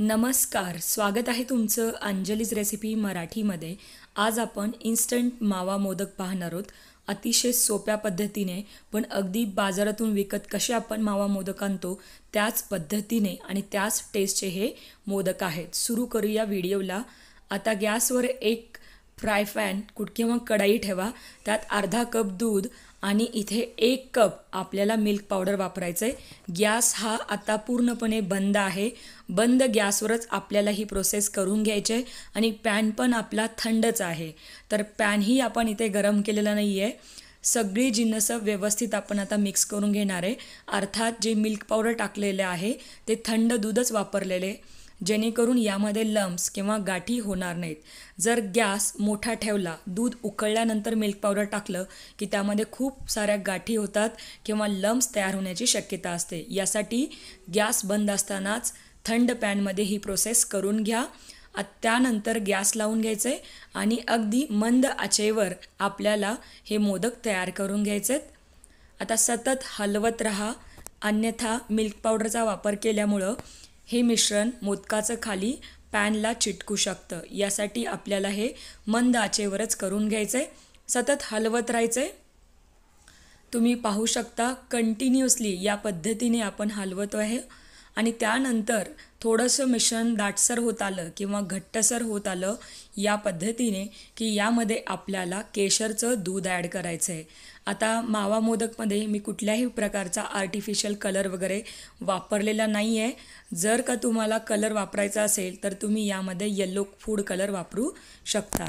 नमस्कार स्वागत आहे तुमचं अंजलीज रेसिपी मराठीमध्ये आज आपण इन्स्टंट मावा मोदक पाहणार आहोत अतिशय सोप्या पद्धतीने पण अगदी बाजारातून विकत कसे आपण मावा मोदक आणतो त्याच पद्धतीने आणि त्याच टेस्टचे हे मोदक आहेत सुरू करूया व्हिडिओला आता गॅसवर एक फ्राय पॅन कुठ मग कढाई ठेवा त्यात अर्धा कप दूध आणि इथे एक कप आपल्याला मिल्क पावडर वापरायचं आहे गॅस हा आता पूर्णपणे बंद आहे बंद गॅसवरच आपल्याला ही प्रोसेस करून घ्यायची आहे आणि पॅन पण आपला थंडच आहे तर पॅनही आपण इथे गरम केलेला नाही आहे सगळी जिन्नसं व्यवस्थित आपण आता मिक्स करून घेणार आहे अर्थात जे मिल्क पावडर टाकलेले आहे ते थंड दूधच वापरलेले जेणेकरून यामध्ये लम्स किंवा गाठी होणार नाहीत जर गॅस मोठा ठेवला दूध उकळल्यानंतर मिल्क पावडर टाकलं की त्यामध्ये खूप साऱ्या गाठी होतात किंवा लम्स तयार होण्याची शक्यता असते यासाठी गॅस बंद असतानाच थंड पॅनमध्ये ही प्रोसेस करून घ्या त्यानंतर गॅस लावून घ्यायचे आणि अगदी मंद आचेवर आपल्याला हे मोदक तयार करून घ्यायचेत आता सतत हलवत रहा अन्यथा मिल्क पावडरचा वापर केल्यामुळं हे मिश्रण मोदकाचं खाली पॅनला चिटकू शकतं यासाठी आपल्याला हे मंद आचेवरच करून घ्यायचं आहे सतत हलवत राहायचं आहे तुम्ही पाहू शकता कंटिन्युअसली या पद्धतीने आपण हलवतो आहे आणि त्यानंतर थोडंसं मिश्रण दाटसर होत आलं किंवा घट्टसर होत आलं या पद्धतीने की यामध्ये आपल्याला केशरचं दूध ॲड करायचं आहे आता मावा मोदकमध्ये मी कुठल्याही प्रकारचा आर्टिफिशियल कलर वगैरे वापरलेला नाही आहे जर का तुम्हाला कलर वापरायचा असेल तर तुम्ही यामध्ये येल्लो फूड कलर वापरू शकता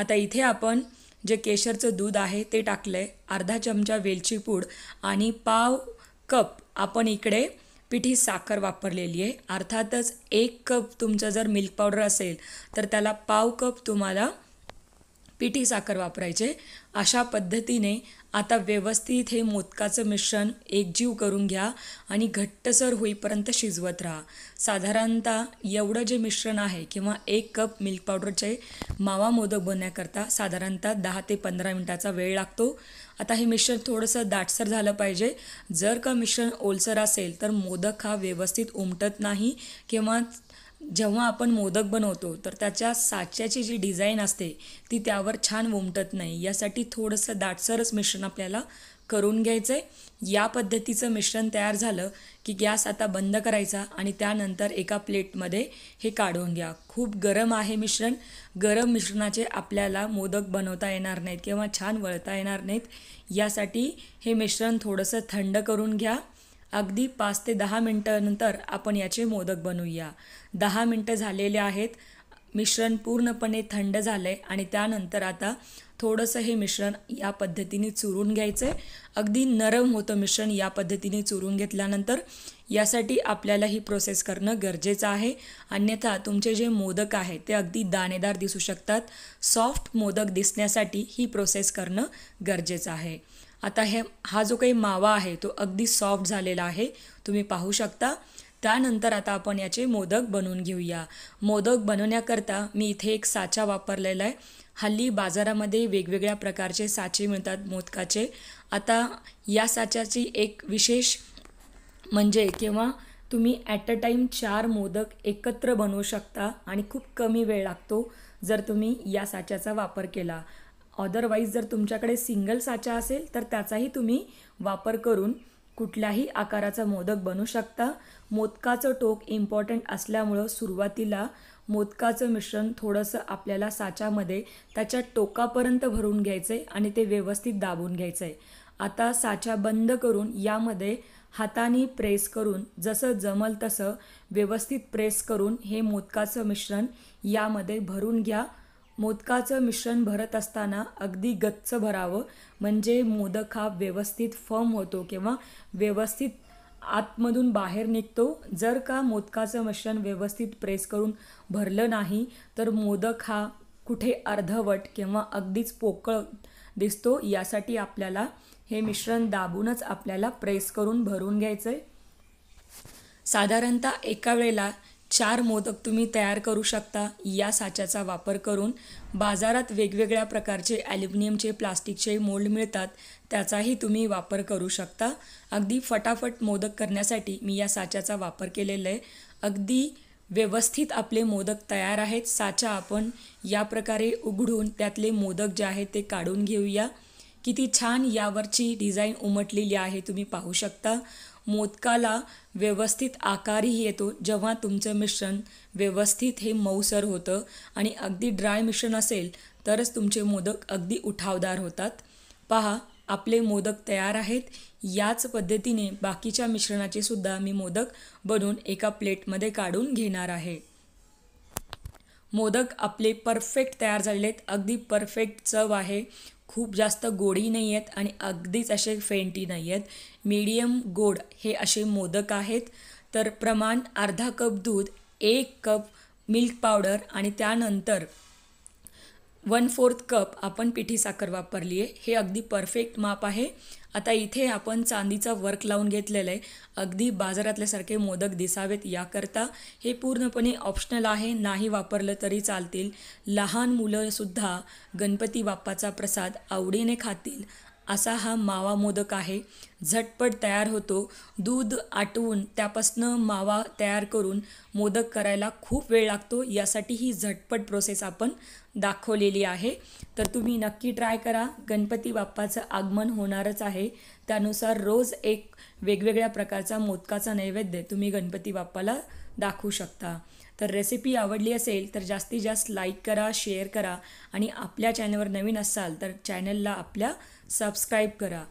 आता इथे आपण जे केशरचं दूध आहे ते टाकलं आहे अर्धा चमचा वेलची पूड आणि पाव कप आपण इकडे पिठी साखर वापरलेली आहे अर्थातच एक कप तुमचा जर मिल्क पावडर असेल तर त्याला पाव कप तुम्हाला पिठी साखर वापरायचे अशा पद्धतीने आता व्यवस्थित हे मोदकाचं मिश्रण एकजीव करून घ्या आणि घट्टसर होईपर्यंत शिजवत राहा साधारणतः एवढं जे मिश्रण आहे किंवा एक कप मिल्क पावडरचे मावा मोदक बनण्याकरता साधारणतः दहा ते पंधरा मिनटाचा वेळ लागतो आता हे मिश्रण थोडंसं दाटसर झालं पाहिजे जर का मिश्रण ओलसर असेल तर मोदक हा व्यवस्थित उमटत नाही किंवा जेव्हा आपण मोदक बनवतो तर त्याच्या साच्याची जी डिझाईन असते ती त्यावर छान उमटत नाही यासाठी थोडंसं दाटसरच मिश्रण आपल्याला करून घ्यायचं आहे या पद्धतीचं मिश्रण तयार झालं की गॅस आता बंद करायचा आणि त्यानंतर एका प्लेटमध्ये हे काढून घ्या खूप गरम आहे मिश्रण गरम मिश्रणाचे आपल्याला मोदक बनवता येणार नाहीत किंवा छान वळता येणार नाहीत यासाठी हे मिश्रण थोडंसं थंड करून घ्या अगदी पाच ते दहा मिनटानंतर आपण याचे मोदक बनवूया दहा मिनटं झालेले आहेत मिश्रण पूर्णपणे थंड झालं आहे आणि त्यानंतर आता थोडंसं हे मिश्रण या पद्धतीने चुरून घ्यायचं आहे अगदी नरम होतं मिश्रण या पद्धतीने चुरून घेतल्यानंतर यासाठी आपल्याला ही प्रोसेस करणं गरजेचं आहे अन्यथा तुमचे जे मोदक आहे ते अगदी दाणेदार दिसू शकतात सॉफ्ट मोदक दिसण्यासाठी ही प्रोसेस करणं गरजेचं आहे आता हे हा जो काही मावा आहे तो अगदी सॉफ्ट झालेला आहे तुम्ही पाहू शकता त्यानंतर आता आपण याचे मोदक बनवून घेऊया मोदक बनवण्याकरता मी इथे एक साचा वापरलेला आहे हल्ली बाजारामध्ये वेगवेगळ्या प्रकारचे साचे मिळतात मोदकाचे आता या साच्याची एक विशेष म्हणजे किंवा तुम्ही ॲट अ टाईम चार मोदक एकत्र बनवू शकता आणि खूप कमी वेळ लागतो जर तुम्ही या साच्याचा वापर केला अदरवाईज जर तुमच्याकडे सिंगल साचा असेल तर त्याचाही तुम्ही वापर करून कुठल्याही आकाराचा मोदक बनू शकता मोदकाचं टोक इम्पॉर्टंट असल्यामुळं सुरुवातीला मोदकाचं मिश्रण थोडंसं आपल्याला साच्यामध्ये त्याच्या टोकापर्यंत भरून घ्यायचं आहे आणि ते व्यवस्थित दाबून घ्यायचं आहे आता साचा बंद करून यामध्ये हाताने प्रेस करून जसं जमल तसं व्यवस्थित प्रेस करून हे मोदकाचं मिश्रण यामध्ये भरून घ्या मोदकाचं मिश्रण भरत असताना अगदी गच्च भरावं म्हणजे मोदक हा व्यवस्थित फर्म होतो किंवा व्यवस्थित आतमधून बाहेर निघतो जर का मोदकाचं मिश्रण व्यवस्थित प्रेस करून भरलं नाही तर मोदक हा कुठे अर्धवट किंवा अगदीच पोकळ दिसतो यासाठी आपल्याला हे मिश्रण दाबूनच आपल्याला प्रेस करून भरून घ्यायचं आहे साधारणतः एका वेळेला चार मोदक तुम्ही तयार करू शकता या साच्याचा वापर करून बाजारात वेगवेगळ्या प्रकारचे ॲल्युमिनियमचे प्लास्टिकचे मोल्ड मिळतात त्याचाही तुम्ही वापर करू शकता अगदी फटाफट मोदक करण्यासाठी मी या साच्याचा वापर केलेला आहे अगदी व्यवस्थित आपले मोदक तयार आहेत साचा आपण या प्रकारे उघडून त्यातले मोदक जे आहेत ते काढून घेऊया किती छान यावरची डिझाईन उमटलेली आहे तुम्ही पाहू शकता मोदकाला व्यवस्थित आकारही येतो जेव्हा तुमचं मिश्रण व्यवस्थित हे मऊसर होतं आणि अगदी ड्राय मिश्रण असेल तरच तुमचे मोदक अगदी उठावदार होतात पहा आपले मोदक तयार आहेत याच पद्धतीने बाकीच्या मिश्रणाचे सुद्धा मी मोदक बनवून एका प्लेटमध्ये काढून घेणार आहे मोदक आपले परफेक्ट तयार झालेले आहेत अगदी परफेक्ट चव आहे खूप जास्त गोडी नाही आहेत आणि अगदीच असे फेंटी नाही आहेत मीडियम गोड हे असे मोदक आहेत तर प्रमाण अर्धा कप दूध एक कप मिल्क पावडर आणि त्यानंतर वन फोर्थ कप आपण पिठी साखर वापरली आहे हे अगदी परफेक्ट माप आहे आता इथे आपण चांदीचा वर्क लावून घेतलेलं आहे अगदी बाजारातल्यासारखे मोदक दिसावेत याकरता हे पूर्णपणे ऑप्शनल आहे नाही वापरलं तरी चालतील लहान मुलंसुद्धा गणपती बाप्पाचा प्रसाद आवडीने खातील असा हा मावा मोदक आहे झटपट तयार होतो दूध आटवून त्यापासनं मावा तयार करून मोदक करायला खूप वेळ लागतो यासाठी ही झटपट प्रोसेस आपण दाखवलेली आहे तर तुम्ही नक्की ट्राय करा गणपती बाप्पाचं आगमन होणारच आहे त्यानुसार रोज एक वेगवेगळ्या प्रकारचा मोदकाचा नैवेद्य तुम्ही गणपती बाप्पाला दाखवू शकता तर रेसिपी आवडली असेल तर जास्तीत जास्त लाईक करा शेअर करा आणि आपल्या चॅनलवर नवीन असाल तर चॅनलला आपल्या सबस्क्राईब करा